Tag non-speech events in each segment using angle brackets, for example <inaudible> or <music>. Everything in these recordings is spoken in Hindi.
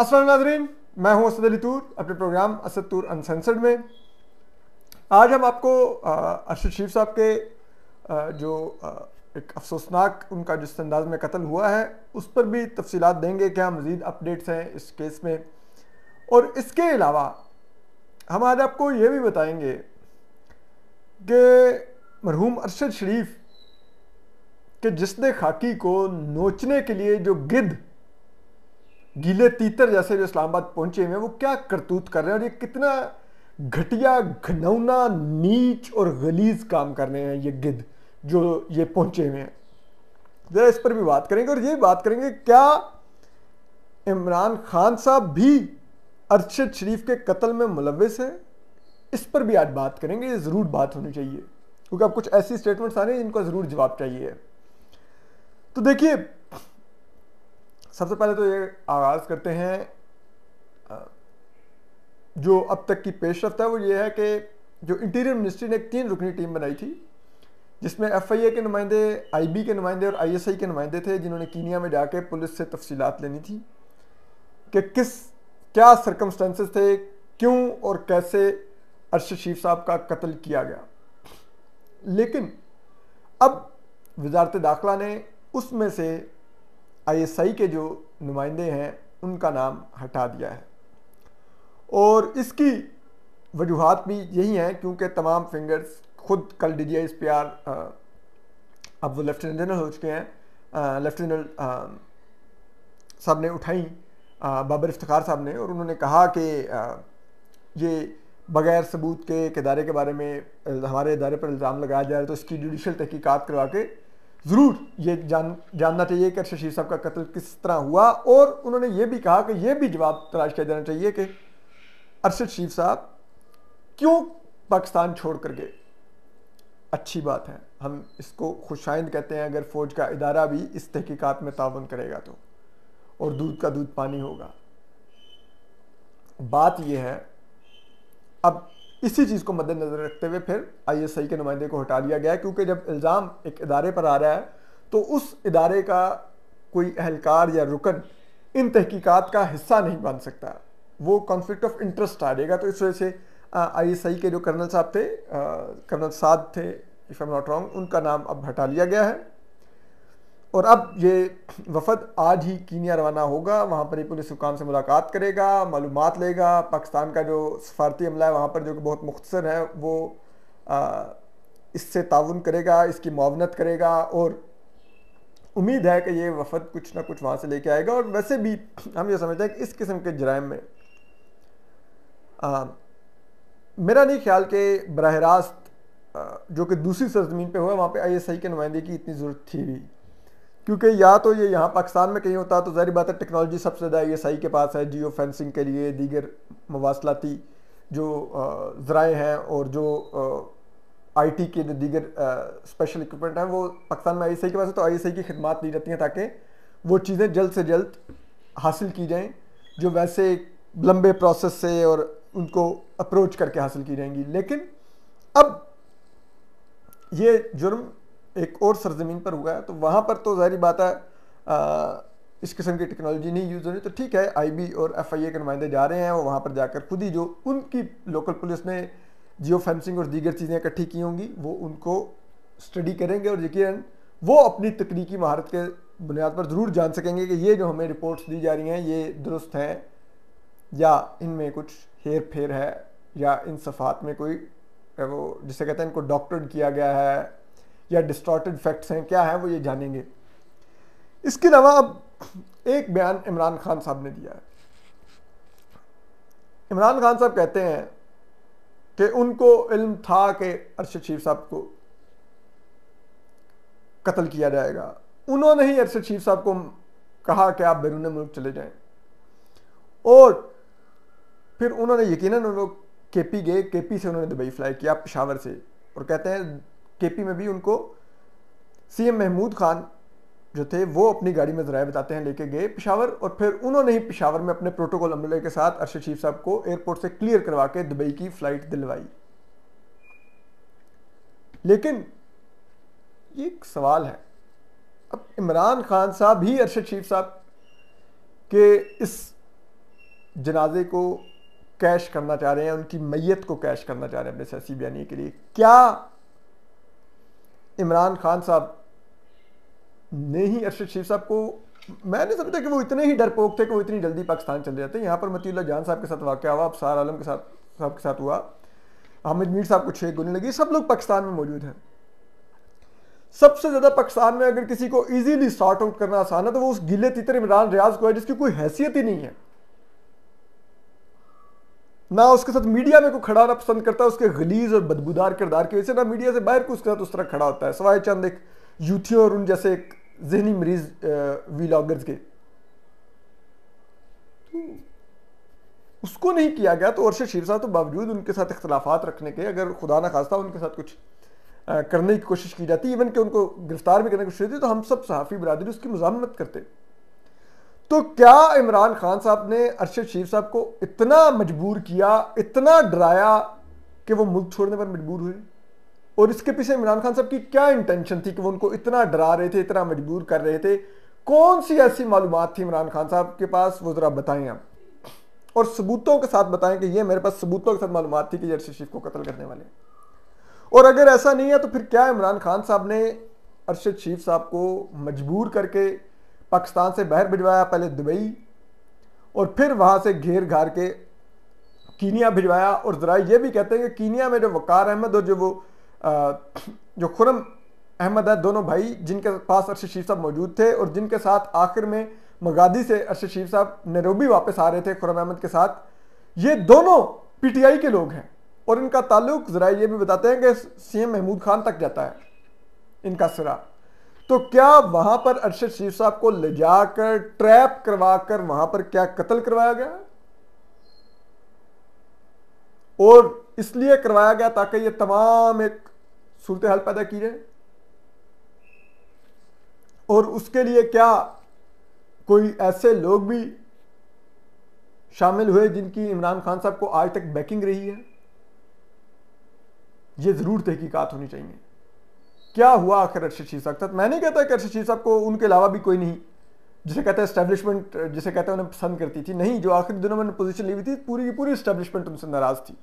असल नाजरीन मैं हूं असद अली तूर अपने प्रोग्राम असद तूर अनसेंसर्ड में आज हम आपको अरशद शरीफ साहब के आ, जो आ, एक अफसोसनाक उनका जिस अंदाज में कत्ल हुआ है उस पर भी तफसीत देंगे क्या मज़ीद अपडेट्स हैं इस केस में और इसके अलावा हम आज आपको ये भी बताएंगे कि मरहूम अरशद शरीफ के जिसने खाकी को नोचने के लिए जो गिद्ध गीले तीतर जैसे जो इस्लामाबाद पहुंचे हुए हैं वो क्या करतूत कर रहे हैं और ये कितना घटिया घनौना नीच और गलीज काम कर रहे हैं ये गिद्ध जो ये पहुंचे हुए हैं ज़रा इस पर भी बात करेंगे और ये बात करेंगे क्या इमरान खान साहब भी अरशद शरीफ के कत्ल में मुलविस है इस पर भी आज बात करेंगे ये ज़रूर बात होनी चाहिए क्योंकि अब कुछ ऐसी स्टेटमेंट्स आ रहे हैं जिनका ज़रूर जवाब चाहिए तो देखिए सबसे पहले तो ये आगाज़ करते हैं जो अब तक की पेशरफ है वो ये है कि जो इंटीरियर मिनिस्ट्री ने एक तीन रुकनी टीम बनाई थी जिसमें एफ आई ए के नुमाइंदे आई बी के नुमाइंदे और आई एस आई के नुमाइंदे थे जिन्होंने कीनिया में जाके पुलिस से तफसीलात लेनी थी कि किस क्या सरकमस्टेंसेस थे क्यों और कैसे अरशद शीफ साहब का कत्ल किया गया लेकिन अब वजारत दाखिला ने उसमें से आईएसआई के जो नुमाइंदे हैं उनका नाम हटा दिया है और इसकी वजूहत भी यही हैं क्योंकि तमाम फिंगर्स खुद कल D G I S P R अब वो लेफ्टिनेंट जनरल हो चुके हैं लेफ्टिनेंट साहब ने उठाई बाबर इफ्तार साहब ने और उन्होंने कहा कि ये बगैर सबूत के इदारे के बारे में हमारे इदारे पर इल्ज़ाम लगाया जा रहा है तो इसकी जुडिशल तहकीकात करवा के ज़रूर ये जान जानना चाहिए कि शशि साहब का कत्ल किस तरह हुआ और उन्होंने ये भी कहा कि यह भी जवाब तलाश किया जाना चाहिए कि अरशद शीफ साहब क्यों पाकिस्तान छोड़ कर गए अच्छी बात है हम इसको खुशाइंद कहते हैं अगर फ़ौज का इदारा भी इस तहकीकत में ताउन करेगा तो और दूध का दूध पानी होगा बात यह है अब इसी चीज़ को मद्देनज़र रखते हुए फिर आईएसआई के नुमाइंदे को हटा लिया गया क्योंकि जब इल्ज़ाम एक इदारे पर आ रहा है तो उस इदारे का कोई अहलकार या रुकन इन तहकीकात का हिस्सा नहीं बन सकता वो कॉन्फ्लिक्ट ऑफ इंटरेस्ट आ जाएगा तो इस वजह से आईएसआई के जो कर्नल साहब थे कर्नल साध थे इफ़ एम नॉट रॉन्ग उनका नाम अब हटा लिया गया है और अब ये वफद आज ही कीनिया रवाना होगा वहाँ पर ये पुलिस हुकाम से मुलाकात करेगा मालूम लेगा पाकिस्तान का जो सफारती अमला है वहाँ पर जो कि बहुत मुख्तर है वो आ, इससे ताउन करेगा इसकी मावनत करेगा और उम्मीद है कि ये वफद कुछ ना कुछ वहाँ से लेके आएगा और वैसे भी हम ये समझते हैं कि इस किस्म के जराइम में आ, मेरा नहीं ख्याल कि बरह रास्त जो कि दूसरी सरजमीन पर हुआ वहाँ पर आई एस आई के नुमाइंदे की इतनी ज़रूरत थी भी क्योंकि या तो ये यहाँ पाकिस्तान में कहीं होता तो ज़ाहिर बात है टेक्नोलॉजी सबसे ज़्यादा एस आई के पास है जियो फेंसिंग के लिए दीगर मवासलाती जो ज़राए हैं और जो आई टी के जो दीगर स्पेशल इक्विपमेंट हैं वो पाकिस्तान में आई एस आई के पास है तो आई एस आई की खदमात दी जाती हैं ताकि वो चीज़ें जल्द से जल्द हासिल की जाएँ जो वैसे लंबे प्रोसेस से और उनको अप्रोच करके हासिल की जाएंगी लेकिन अब ये जुर्म एक और सरजमीन पर हुआ है तो वहाँ पर तो जाहिर बात है आ, इस किस्म की टेक्नोलॉजी नहीं यूज़ होनी तो ठीक है बी और ए के नुमाइंदे जा रहे हैं और वहाँ पर जाकर खुद ही जो उनकी लोकल पुलिस ने जियो फेंसिंग और दीगर चीज़ें इकट्ठी की होंगी वो उनको स्टडी करेंगे और यकीन वो अपनी तकनीकी महारत के बुनियाद पर ज़रूर जान सकेंगे कि ये जो हमें रिपोर्ट्स दी जा रही हैं ये दुरुस्त हैं या इनमें कुछ हेर फेर है या इन सफ़ात में कोई वो जिसे कहते हैं इनको डॉक्टर्ड किया गया है या डिस्टॉर्टेड फैक्ट्स हैं क्या हैं वो ये जानेंगे इसके अलावा अब एक बयान इमरान खान साहब ने दिया है इमरान खान साहब कहते हैं कि उनको इल्म था कि अरशद शरीफ साहब को कत्ल किया जाएगा उन्होंने ही अरशद शरीफ साहब को कहा कि आप बैरून मुल्क चले जाएं और फिर उन्होंने यकीनन उन लोग के पी गए के पी से उन्होंने दुबई फ्लाई किया पिशावर से और कहते हैं केपी में भी उनको सीएम महमूद खान जो थे वो अपनी गाड़ी में जराए बताते हैं लेके गए पिशावर और फिर उन्होंने ही पिशावर में अपने प्रोटोकॉल अमले के साथ अर्शद शीफ साहब को एयरपोर्ट से क्लियर करवा के दुबई की फ्लाइट दिलवाई लेकिन ये एक सवाल है अब इमरान खान साहब ही अरशद शीफ साहब के इस जनाजे को कैश करना चाह रहे हैं उनकी मैयत को कैश करना चाह रहे हैं अपने सियासी बयानी के लिए क्या इमरान खान साहब ने ही अरशद शेख साहब को मैं नहीं समझता कि वो इतने ही डरपोक थे कि वो इतनी जल्दी पाकिस्तान चले जाते यहाँ पर मतील्ला जान साहब के साथ वाक़ हुआ अबसार आलम के साथ साहब के साथ हुआ अहमद मीर साहब को छः गोली लगी सब लोग पाकिस्तान में मौजूद हैं सबसे ज़्यादा पाकिस्तान में अगर किसी को ईजिली सॉर्ट आउट करना आसान है तो वो उस गिले तितर इमरान रियाज को है जिसकी कोई हैसियत ही नहीं है ना उसके साथ मीडिया में को खड़ा होना पसंद करता है उसके गलीज और बदबूदार किरदार की वजह से ना मीडिया से बाहर को उसके साथ उस तरह खड़ा होता है सवाए चंद एक यूथियों और उन जैसे एक जहनी मरीज वीलागर्स के तो उसको नहीं किया गया तो अर्शद शीर साहब तो बावजूद उनके साथ इख्तलाफात रखने के अगर खुदा ना खासा उनके साथ कुछ करने की कोशिश की जाती इवन कि उनको गिरफ्तार भी करने की कोशिश होती तो हम सब सहाफ़ी बरदरी उसकी मजामत करते तो क्या इमरान खान साहब ने अरशद शरीफ साहब को इतना मजबूर किया इतना डराया कि वो मुल्क छोड़ने पर मजबूर हुए और इसके पीछे इमरान खान साहब की क्या इंटेंशन थी कि वो उनको इतना डरा रहे थे इतना मजबूर कर रहे थे कौन सी ऐसी मालूम थी इमरान खान साहब के पास वो ज़रा बताएं आप और सबूतों के साथ बताएं कि ये मेरे पास सबूतों के साथ मालूम थी कि अरशद शरीफ को कत्ल करने वाले और अगर ऐसा नहीं है तो फिर क्या इमरान खान साहब ने अरशद शरीफ साहब को मजबूर करके पाकिस्तान से बाहर भिजवाया पहले दुबई और फिर वहाँ से घेर घार के कीनिया भिजवाया और ज़रा ये भी कहते हैं कि कीनिया में जो वकार अहमद और जो वो जो खुरम अहमद है दोनों भाई जिनके पास अरशद शीफ साहब मौजूद थे और जिनके साथ आखिर में मगादी से अरशद शीर साहब नरोबी वापस आ रहे थे खुरम अहमद के साथ ये दोनों पीटीआई के लोग हैं और इनका ताल्लुक ज़रा ये भी बताते हैं कि सीएम महमूद खान तक जाता है इनका सिरा तो क्या वहां पर अरशद शरीफ साहब को ले जाकर ट्रैप करवाकर वहां पर क्या कत्ल करवाया गया और इसलिए करवाया गया ताकि ये तमाम एक सूरत हाल पैदा की जाए और उसके लिए क्या कोई ऐसे लोग भी शामिल हुए जिनकी इमरान खान साहब को आज तक बैकिंग रही है ये ज़रूर तहकीकात होनी चाहिए क्या हुआ आखिर अरशद शीश अख्तर मैं नहीं कहता कि अरशद शीर साहब को उनके अलावा भी कोई नहीं जिसे कहते हैं स्टैब्लिशमेंट जिसे कहते हैं उन्हें पसंद करती थी नहीं जो आखिरी दिनों में पोजीशन ली हुई थी पूरी की पूरी स्टैब्लिशमेंट उनसे नाराज थी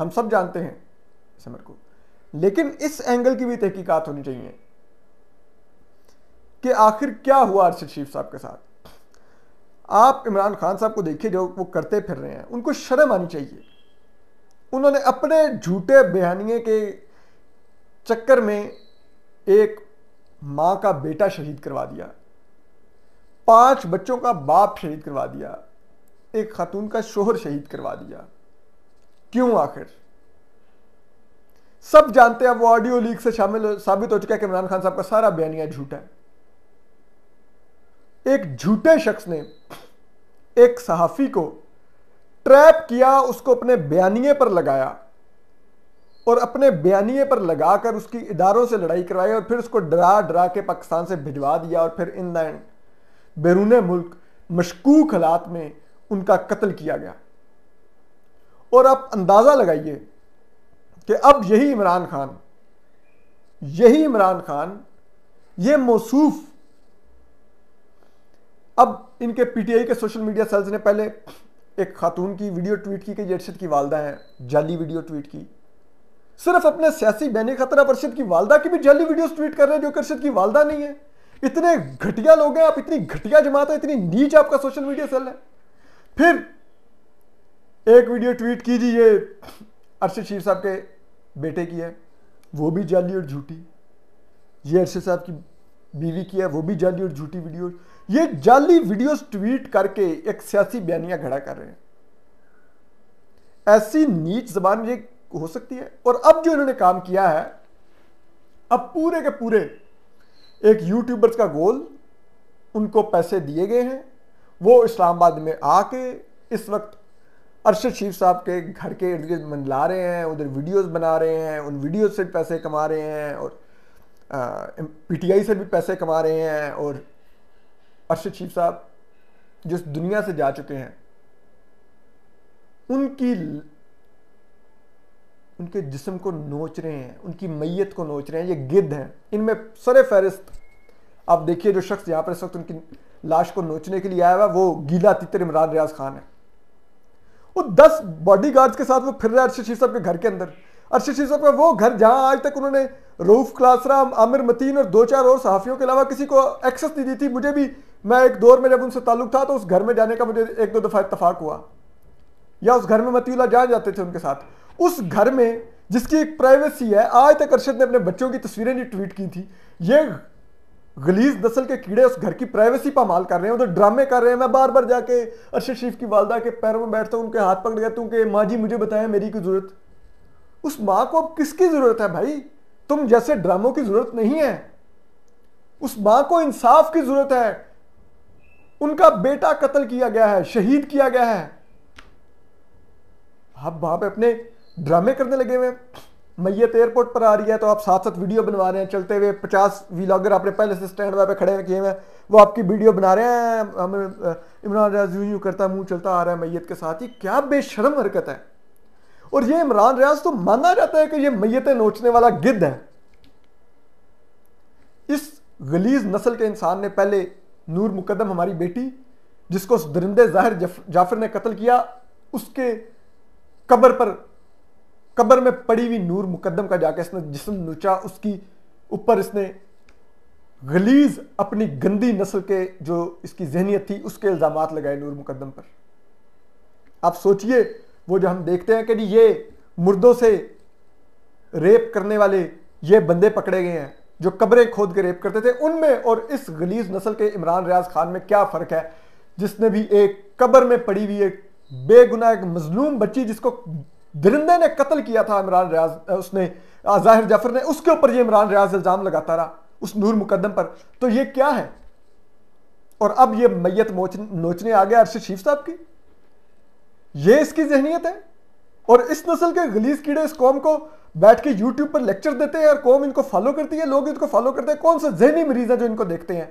हम सब जानते हैं समर को लेकिन इस एंगल की भी तहकीकत होनी चाहिए कि आखिर क्या हुआ अरशद शीफ साहब के साथ आप इमरान खान साहब को देखिए जो वो करते फिर रहे हैं उनको शर्म आनी चाहिए उन्होंने अपने झूठे बयानिए के चक्कर में एक माँ का बेटा शहीद करवा दिया पांच बच्चों का बाप शहीद करवा दिया एक खातून का शोहर शहीद करवा दिया क्यों आखिर सब जानते हैं वो ऑडियो लीक से शामिल साबित हो चुका है कि इमरान खान साहब का सारा बयानिया झूठा है एक झूठे शख्स ने एक सहाफ़ी को ट्रैप किया उसको अपने बयानिए पर लगाया और अपने बयानिए पर लगाकर उसकी इदारों से लड़ाई करवाई और फिर उसको डरा डरा के पाकिस्तान से भिजवा दिया और फिर इन दैन बैरून मुल्क मशकूक हालात में उनका कत्ल किया गया और आप अंदाज़ा लगाइए कि अब यही इमरान खान यही इमरान खान ये मौसूफ अब इनके पीटीआई के सोशल मीडिया सेल्स ने पहले एक खातून की वीडियो ट्वीट की कि ये अरशद की वालदा हैं जाली वीडियो ट्वीट की सिर्फ अपने सियासी बहने खतरा अर्षद की वालदा की भी जाली वीडियोस ट्वीट कर रहे हैं जो अर्शद की वालदा नहीं है इतने घटिया लोग हैं आप इतनी घटिया जमात है इतनी नीच आपका सोशल मीडिया सेल है फिर एक वीडियो ट्वीट कीजिए अर्शद अरशद शीर साहब के बेटे की है वो भी जाली और झूठी ये अरशद साहब की बीवी की है वो भी जाली और झूठी वीडियो ये जाली वीडियोस ट्वीट करके एक सियासी बयानिया खड़ा कर रहे हैं ऐसी नीच जबान ये हो सकती है और अब जो इन्होंने काम किया है अब पूरे के पूरे एक यूट्यूबर्स का गोल उनको पैसे दिए गए हैं वो इस्लामाबाद में आके इस वक्त अरशद शीफ साहब के घर के इर्द गिर्द मंडला रहे हैं उधर वीडियोस बना रहे हैं उन वीडियोस से पैसे कमा रहे हैं और पीटीआई से भी पैसे कमा रहे हैं और अरशद शीफ साहब जिस दुनिया से जा चुके हैं उनकी उनके जिस्म को नोच रहे हैं उनकी मैयत को नोच रहे हैं ये गिद्ध हैं इनमें सरे फहरिस्त आप देखिए जो शख्स यहाँ पर इस वक्त उनकी लाश को नोचने के लिए आया हुआ वो गीला तितर इमरान रियाज खान है वो दस बॉडी गार्ड्स के साथ वो फिर रहा है अर्शद साहब के घर के अंदर अर्शद साहब का वो घर जहाँ आज तक उन्होंने रऊफ क्लासराम आमिर मतीन और दो चार और सहाफ़ियों के अलावा किसी को एक्सेस नहीं दी थी मुझे भी मैं एक दौर में जब उनसे ताल्लुक था तो उस घर में जाने का मुझे एक दो दफ़ा इतफाक़ हुआ या उस घर में मतीला जाए जाते थे उनके साथ उस घर में जिसकी एक प्राइवेसी है आज तक अरशद ने अपने बच्चों की तस्वीरें नहीं ट्वीट की थी ये गलीज नस्ल के कीड़े उस घर की प्राइवेसी पामाल कर रहे हैं उधर ड्रामे तो कर रहे हैं मैं बार बार जाके अरशद शरीफ की वालदा के पैरों में बैठता हूँ उनके हाथ पकड़ जाता हूँ कि माँ जी मुझे बताया मेरी की ज़रूरत उस माँ को अब किसकी ज़रूरत है भाई तुम जैसे ड्रामों की ज़रूरत नहीं है उस माँ को इंसाफ की ज़रूरत है उनका बेटा कत्ल किया गया है शहीद किया गया है आप बाप अपने ड्रामे करने लगे हुए मैयत एयरपोर्ट पर आ रही है तो आप साथ साथ वीडियो बनवा रहे हैं चलते हुए पचास वीलागर आपने पहले से स्टैंड वाई पर खड़े किए हुए वो आपकी वीडियो बना रहे हैं हमें इमरान रियाज यूं यूं करता मुंह चलता आ रहा है मैयत के साथ ही क्या बेशरम हरकत है और ये इमरान रियाज तो माना जाता है कि ये मैयत नोचने वाला गिद्ध है इस गलीज नस्ल के इंसान ने पहले नूर मुकदम हमारी बेटी जिसको दरिंदे जाहिर जाफर ने कत्ल किया उसके कब्र पर कब्र में पड़ी हुई नूर मुकदम का जाके इसने जिसम नुचा उसकी ऊपर इसने गलीज अपनी गंदी नस्ल के जो इसकी जहनीत थी उसके इल्ज़ाम लगाए नूर मुकदम पर आप सोचिए वो जो हम देखते हैं कि ये मुर्दों से रेप करने वाले ये बंदे पकड़े गए हैं जो कब्रें खोद के रेप करते थे उनमें और इस गलीज नस्ल के इमरान रियाज खान में क्या फ़र्क है जिसने भी एक कब्र में पड़ी हुई एक बेगुनाह एक मजलूम बच्ची जिसको दरिंदे ने कत्ल किया था इमरान रियाज उसने जाहिर जफर ने उसके ऊपर ये इमरान रियाज इल्ज़ाम लगाता रहा उस नूर मुकदम पर तो ये क्या है और अब ये मैयत नोचने आ गया अरशद शीफ साहब की ये इसकी जहनीत है और इस नस्ल के गलीज कीड़े इस कौम को बैठ के यूट्यूब पर लेक्चर देते हैं और कौम इनको फॉलो करती है लोग इनको फॉलो करते हैं कौन सा जहनी मरीज है जो इनको देखते हैं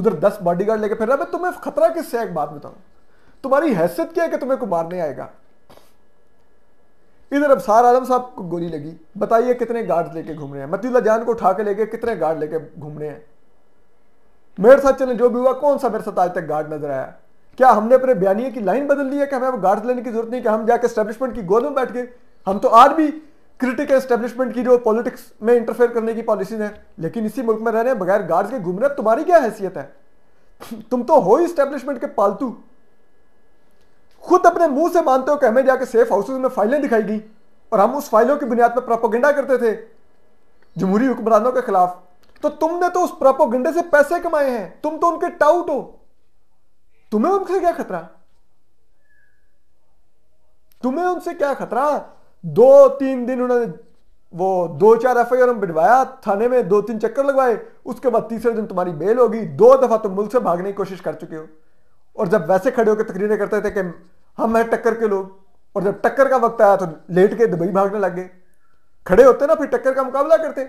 उधर दस बॉडी गार्ड लेके फिर रहा है तुम्हें खतरा किससे एक बात बताऊं तुम्हारी हैसियत क्या है कि तुम्हें को मारने आएगा इधर अबसार आलम साहब को गोली लगी बताइए कितने गार्ड लेके घूम रहे हैं मतीला जान को उठा के लेके कितने गार्ड लेके घूम रहे हैं मेरे साथ चले जो भी हुआ कौन सा मेरे साथ आज तक गार्ड नजर आया क्या हमने अपने बयानिए की लाइन बदल ली है कि हमें अब गार्ड लेने की जरूरत नहीं कि हम जाके स्टैब्लिशमेंट की गोद में बैठ गए हम तो आज भी क्रिटिक एस्टेब्लिशमेंट की जो पॉलिटिक्स में इंटरफेयर करने की पॉलिसीज है लेकिन इसी मुल्क में रह रहे हैं बगैर गार्ड के घूम रहे तुम्हारी क्या हैसियत है <laughs> तुम तो हो ही स्टैब्लिशमेंट के पालतू खुद अपने मुंह से मानते हो कि हमें जाके सेफ हाउसेज में फाइलें दिखाई गई और हम उस फाइलों की बुनियाद पर प्रोपोगंडा करते थे जमहूरी हुक्मरानों के खिलाफ तो तुमने तो उस प्रोपोगंडे से पैसे कमाए हैं तुम तो उनके टाउट हो तुम्हें उनसे क्या खतरा तुम्हें उनसे क्या खतरा दो तीन दिन उन्होंने वो दो चार एफ आई आर बिटवाया थाने में दो तीन चक्कर लगवाए उसके बाद तीसरे दिन तुम्हारी बेल होगी दो दफा तुम मुल्क से भागने की कोशिश कर चुके हो और जब वैसे खड़े होकर तकरीरें करते थे कि हम हैं टक्कर के लोग और जब टक्कर का वक्त आया तो लेट के दुबई भागने लग गए खड़े होते ना फिर टक्कर का मुकाबला करते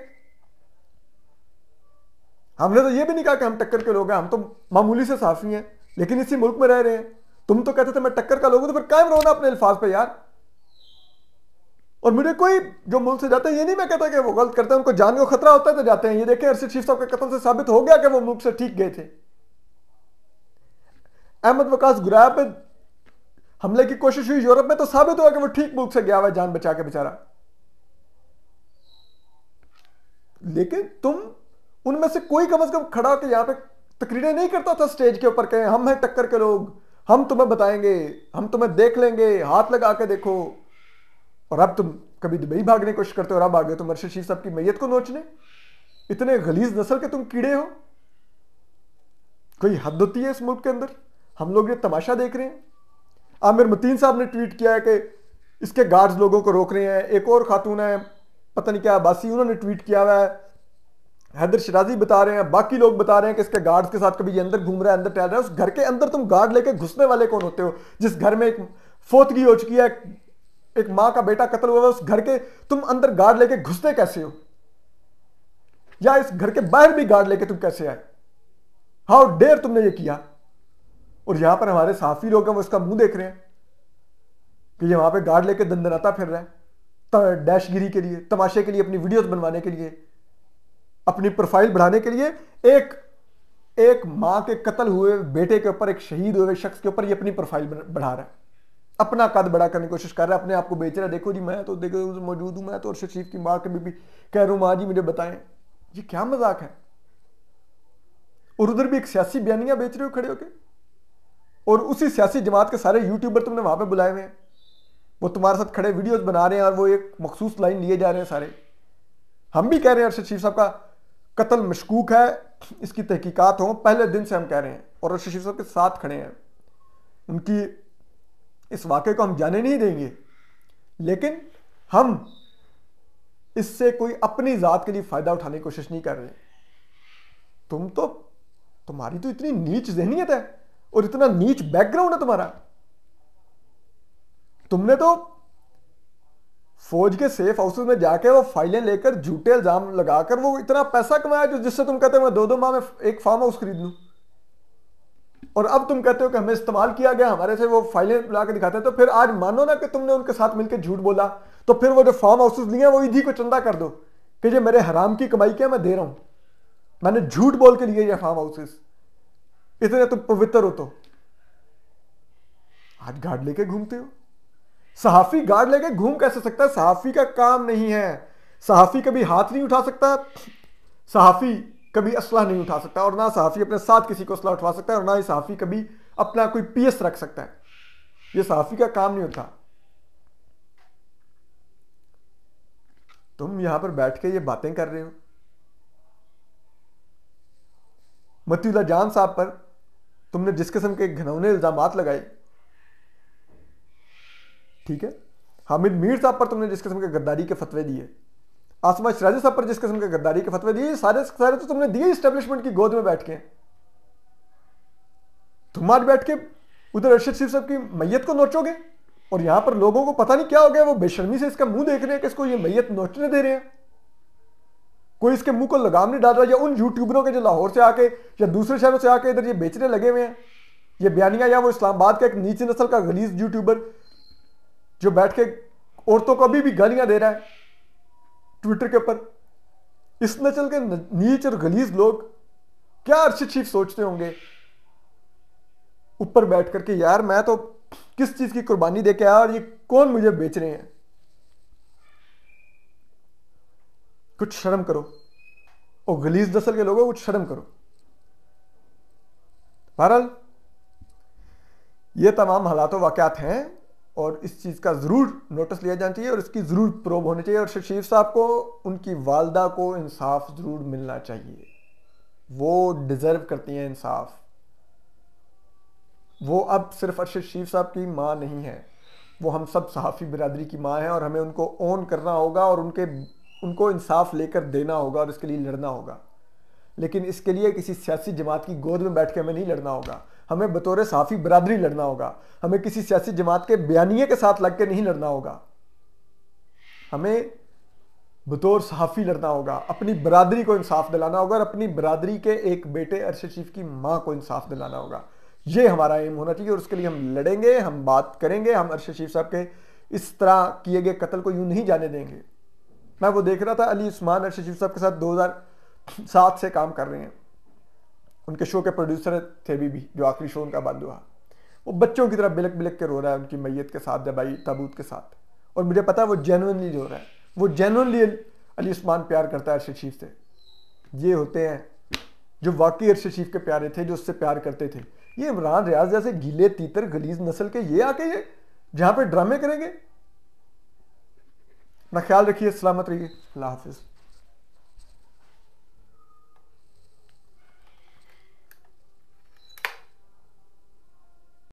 हमने तो ये भी नहीं कहा कि हम टक्कर के लोग हैं हम तो मामूली से साफी हैं लेकिन इसी मुल्क में रह रहे हैं तुम तो कहते थे मैं टक्कर का लोग तो फिर कायम रहो ना अपने अल्फाज पे यार और मुझे कोई जो मुल्क से जाते हैं ये नहीं मैं कहता कि वो गलत करते हैं उनको जान को खतरा होता है तो जाते हैं ये देखें अरशद शीफ साहब के कत्ल से साबित हो गया कि वो मुल्क से ठीक गए थे अहमद वकास गुराया पे हमले की कोशिश हुई यूरोप में तो साबित हुआ कि वो ठीक मुल्क से गया हुआ जान बचा के बेचारा लेकिन तुम उनमें से कोई कम अज कम खड़ा होकर यहां पे तकरीरें नहीं करता था स्टेज के ऊपर कहें हम हैं टक्कर के लोग हम तुम्हें बताएंगे हम तुम्हें देख लेंगे हाथ लगा के देखो और अब तुम कभी दुबई भागने की कोशिश करते हो और अब आ गए तुम अरशद शीर साहब की मैयत को नोचने इतने गलीज नस्ल के तुम कीड़े हो कोई हद होती है इस मुल्क के अंदर हम लोग ये तमाशा देख रहे हैं आमिर मतीन साहब ने ट्वीट किया है कि इसके गार्ड्स लोगों को रोक रहे हैं एक और खातून है पता नहीं क्या बासी उन्होंने ट्वीट किया हुआ है हैदर शराजी बता रहे हैं बाकी लोग बता रहे हैं कि इसके गार्ड्स के साथ कभी ये अंदर घूम रहा है अंदर टहल रहा है उस घर के अंदर तुम गार्ड लेके घुसने वाले कौन होते हो जिस घर में एक फोतगी हो चुकी है एक माँ का बेटा कत्ल हुआ है उस घर के तुम अंदर गार्ड लेके घुसते कैसे हो या इस घर के बाहर भी गार्ड लेके तुम कैसे आए हाउ डेयर तुमने ये किया और यहां पर हमारे साफी लोग हैं वो इसका मुंह देख रहे हैं कि ये वहां पे गार्ड लेके दंदनाता फिर रहा है डैशगिरी के लिए तमाशे के लिए अपनी वीडियोस बनवाने के लिए अपनी प्रोफाइल बढ़ाने के लिए एक एक मां के कत्ल हुए बेटे के ऊपर एक शहीद हुए शख्स के ऊपर ये अपनी प्रोफाइल बढ़ा रहा है अपना कद बड़ा करने की कोशिश कर रहा है अपने आप को बेच रहा है देखो जी मैं तो देखो मौजूद हूं मैं तो अरशद शरीफ की मां कभी भी कह रहा हूं मां जी मुझे बताएं ये क्या मजाक है और उधर भी एक सियासी बयानियां बेच रहे हो खड़े होकर और उसी सियासी जमात के सारे यूट्यूबर तुमने वहाँ पर बुलाए हुए हैं वो तुम्हारे साथ खड़े वीडियोज़ बना रहे हैं और वो एक मखसूस लाइन लिए जा रहे हैं सारे हम भी कह रहे हैं अरशद शरीफ साहब का कत्ल मशकूक है इसकी तहकीकात हो पहले दिन से हम कह रहे हैं और अरशद शरीफ साहब के साथ खड़े हैं उनकी इस वाक़े को हम जाने नहीं देंगे लेकिन हम इससे कोई अपनी ज़ात के लिए फ़ायदा उठाने की कोशिश नहीं कर रहे तुम तो तुम्हारी तो इतनी नीच जहनीत है और इतना नीच बैकग्राउंड है तुम्हारा तुमने तो फौज के सेफ हाउसेज में जाके वो फाइलें लेकर झूठे इल्जाम लगाकर वो इतना पैसा कमाया जो जिससे तुम कहते हो मैं दो दो माह में एक फार्म हाउस खरीद लू और अब तुम कहते हो कि हमें इस्तेमाल किया गया हमारे से वो फाइलें लाकर दिखाते हैं तो फिर आज मानो ना कि तुमने उनके साथ मिलकर झूठ बोला तो फिर वो जो फार्म हाउसेज लिए हैं वो ईदी को चंदा कर दो कि ये मेरे हराम की कमाई क्या मैं दे रहा हूं मैंने झूठ बोल के लिए ये फार्म हाउसेज़ इतने तुम तो पवित्र हो तो आज गार्ड लेके घूमते हो सहाफी गार्ड लेके घूम कैसे सकता है सहाफी का काम नहीं है सहाफी कभी हाथ नहीं उठा सकता सहाफी कभी असलाह नहीं उठा सकता और ना सहाफी अपने साथ किसी को असलाह उठवा सकता है और ना ही सहाफी कभी अपना कोई पीएस रख सकता है ये सहाफी का काम नहीं होता तुम यहां पर बैठ के ये बातें कर रहे हो मतुल्ला जान साहब पर तुमने जिस किस्म के घनौने इल्ज़ाम लगाए ठीक है हामिद मीर साहब पर तुमने जिस किस्म के गद्दारी के फतवे दिए आसमा शराजी साहब पर जिस किस्म के गद्दारी के फतवे दिए सारे सारे तो तुमने दिए इस्टेब्लिशमेंट की गोद में बैठ के तुम आज बैठ के उधर अरशद शिव साहब की मैयत को नोचोगे और यहां पर लोगों को पता नहीं क्या हो गया वो बेशर्मी से इसका मुंह देख रहे हैं कि इसको ये मैयत नोचने दे रहे हैं कोई इसके मुंह को लगाम नहीं डाल रहा या उन यूट्यूबरों के जो लाहौर से आके या दूसरे शहरों से आके इधर ये बेचने लगे हुए हैं ये बयानिया या वो इस्लामाबाद का एक नीचे नस्ल का गलीज यूट्यूबर जो बैठ के औरतों को अभी भी गालियां दे रहा है ट्विटर के ऊपर इस नचल के नीच और गलीज लोग क्या अर्शद शीफ सोचते होंगे ऊपर बैठ करके यार मैं तो किस चीज़ की कुर्बानी दे के आया और ये कौन मुझे बेच रहे हैं कुछ शर्म करो और गलीज दसल के लोगों कुछ शर्म करो बहरहाल ये तमाम हालात वाक़ात हैं और इस चीज़ का ज़रूर नोटिस लिया जाना चाहिए और इसकी ज़रूर प्रोब होनी चाहिए और शशीफ साहब को उनकी वालदा को इंसाफ ज़रूर मिलना चाहिए वो डिज़र्व करती हैं इंसाफ वो अब सिर्फ अरशद शरीफ साहब की माँ नहीं है वो हम सब सहाफ़ी बिरादरी की माँ हैं और हमें उनको ओन करना होगा और उनके उनको इंसाफ लेकर देना होगा और उसके लिए लड़ना होगा लेकिन इसके लिए किसी सियासी जमात की गोद में बैठ के हमें नहीं लड़ना होगा हमें बतौर साफ़ी बरादरी लड़ना होगा हमें किसी सियासी जमात के बयानिए के साथ लग के नहीं लड़ना होगा हमें बतौर साफी लड़ना होगा अपनी बरादरी को इंसाफ दिलाना होगा और अपनी बरादरी के एक बेटे अरशद शरीफ की माँ को इंसाफ दिलाना होगा ये हमारा एम होना चाहिए और उसके लिए हम लड़ेंगे हम बात करेंगे हम अरशद शरीफ साहब के इस तरह किए गए कत्ल को यूं नहीं जाने देंगे मैं वो देख रहा था अली उस्मान अर्शद शरीफ साहब के साथ 2007 से काम कर रहे हैं उनके शो के प्रोड्यूसर थे भी, भी जो आखिरी शो उनका बंद हुआ वो बच्चों की तरह बिलक बिलक के रो रहा है उनकी मैयत के साथ दबाई तबूत के साथ और मुझे पता है वो जेनुनली रो रहा है वो जेनुनली अली उस्मान प्यार करता है अर्शद शरीफ से ये होते हैं जो वाकई अर्शद शरीफ के प्यारे थे जो उससे प्यार करते थे ये इमरान रियाज जैसे गीले तीतर गलीज नस्ल के ये आके ये जहाँ पे ड्रामे करेंगे अपना ख्याल रखिए सलामत रहिए अल्लाह हाफिज़